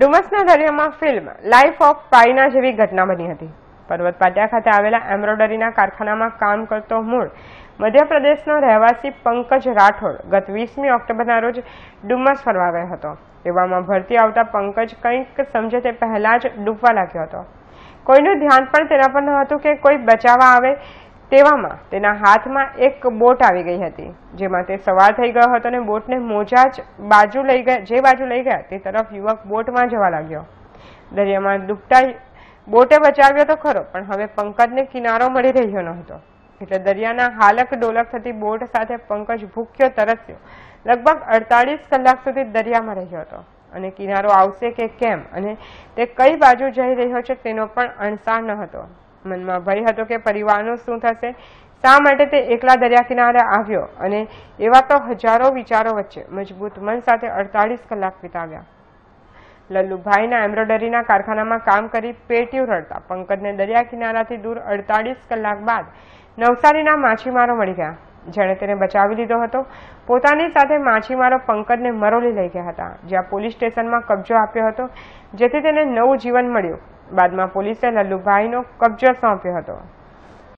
ડુમસના દરિયામાં film life of પાઇના જેવી ઘટના બની હતી પર્વત પાટિયા ખાતે આવેલા એમ્બ્રોડરીના કારખાનામાં કામ કરતો મૂળ મધ્યપ્રદેશનો રહેવાસી પંકજ રાઠોડ ગત વીસમી ઓક્ટોબરના રોજ ડુમસ ફરવા ગયો હતો એવામાં ભરતી આવતા પંકજ કંઈક સમજે તે પહેલાં જ ડૂબવા લાગ્યો હતો કોઈનું ધ્યાન પણ તેના પર ન હતું કે કોઈ બચાવવા આવે તેવામાં તેના હાથમાં એક બોટ આવી ગઈ હતી જેમાં તે સવાર થઈ ગયો હતો અને બોટને મોજા જ બાજુ લઈ ગયા જે બાજુ લઈ ગયા તે તરફ યુવક બોટમાં જવા લાગ્યો દરિયામાં ડૂબતા બોટે બચાવ્યો તો ખરો પણ હવે પંકજને કિનારો મળી રહ્યો ન હતો એટલે દરિયાના હાલક ડોલક થતી બોટ સાથે પંકજ ભૂખ્યો તરસ્યો લગભગ અડતાળીસ કલાક સુધી દરિયામાં રહ્યો હતો અને કિનારો આવશે કે કેમ અને તે કઈ બાજુ જઈ રહ્યો છે તેનો પણ અણસાર ન હતો મનમાં ભય હતો કે પરિવારનું શું થશે શા માટે તે એકલા દરિયા કિનારે આવ્યો અને એવા તો હજારો વિચારો વચ્ચે મજબૂત મન સાથે અડતાલીસ કલાક વિતાવ્યા લલ્લુભાઈના એમ્બ્રોડરીના કારખાનામાં કામ કરી પેટ્યું રડતા પંકજને દરિયા કિનારાથી દૂર અડતાળીસ કલાક બાદ નવસારીના માછીમારો મળી ગયા જેણે તેને બચાવી લીધો હતો પોતાની સાથે માછીમારો પંકજને મરોલી લઈ ગયા હતા જ્યાં પોલીસ સ્ટેશનમાં કબજો આપ્યો હતો જેથી તેને નવું જીવન મળ્યું બાદમાં પોલીસે લલ્લુભાઈનો કબજો સોંપ્યો હતો